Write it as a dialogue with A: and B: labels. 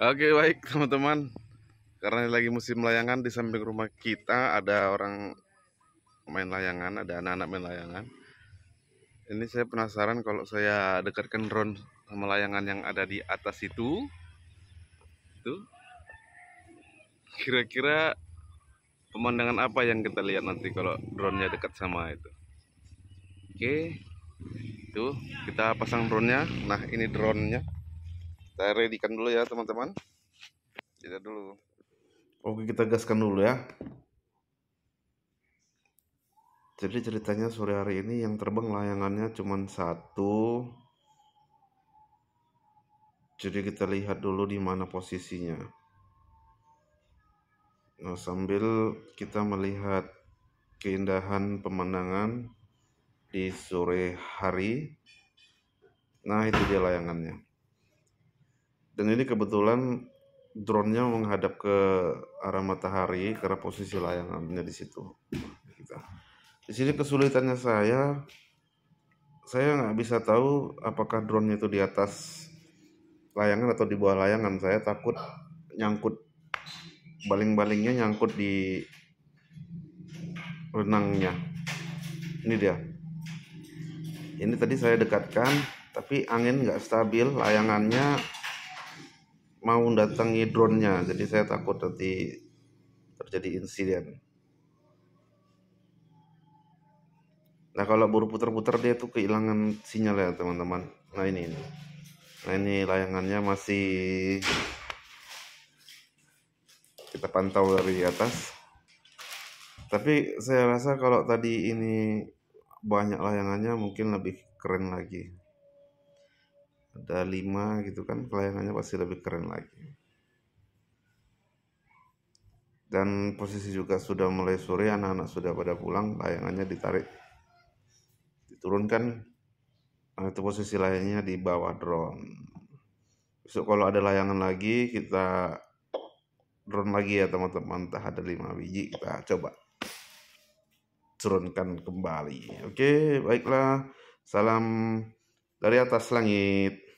A: Oke baik teman-teman Karena lagi musim layangan di samping rumah kita Ada orang main layangan Ada anak-anak main layangan Ini saya penasaran kalau saya dekatkan drone sama layangan yang ada di atas itu Itu Kira-kira pemandangan apa yang kita lihat nanti kalau drone-nya dekat sama itu Oke Itu kita pasang drone-nya Nah ini drone-nya kita redikan dulu ya teman-teman. Kita dulu. Oke kita gaskan dulu ya. Jadi ceritanya sore hari ini yang terbang layangannya cuma satu. Jadi kita lihat dulu di mana posisinya. Nah, sambil kita melihat keindahan pemandangan di sore hari. Nah, itu dia layangannya dan ini kebetulan drone-nya menghadap ke arah matahari karena posisi layangannya di situ. Gitu. Di sini kesulitannya saya, saya nggak bisa tahu apakah drone-nya itu di atas layangan atau di bawah layangan. Saya takut nyangkut, baling-balingnya nyangkut di renangnya. Ini dia. Ini tadi saya dekatkan, tapi angin nggak stabil, layangannya mau datangi drone-nya jadi saya takut nanti terjadi insiden nah kalau buru putar dia tuh kehilangan sinyal ya teman-teman nah ini, ini nah ini layangannya masih kita pantau dari atas tapi saya rasa kalau tadi ini banyak layangannya mungkin lebih keren lagi ada lima gitu kan kelayangannya pasti lebih keren lagi dan posisi juga sudah mulai sore anak-anak sudah pada pulang layangannya ditarik diturunkan nah, itu posisi layangnya di bawah drone besok kalau ada layangan lagi kita drone lagi ya teman-teman entah ada lima biji kita coba turunkan kembali oke baiklah salam dari atas langit.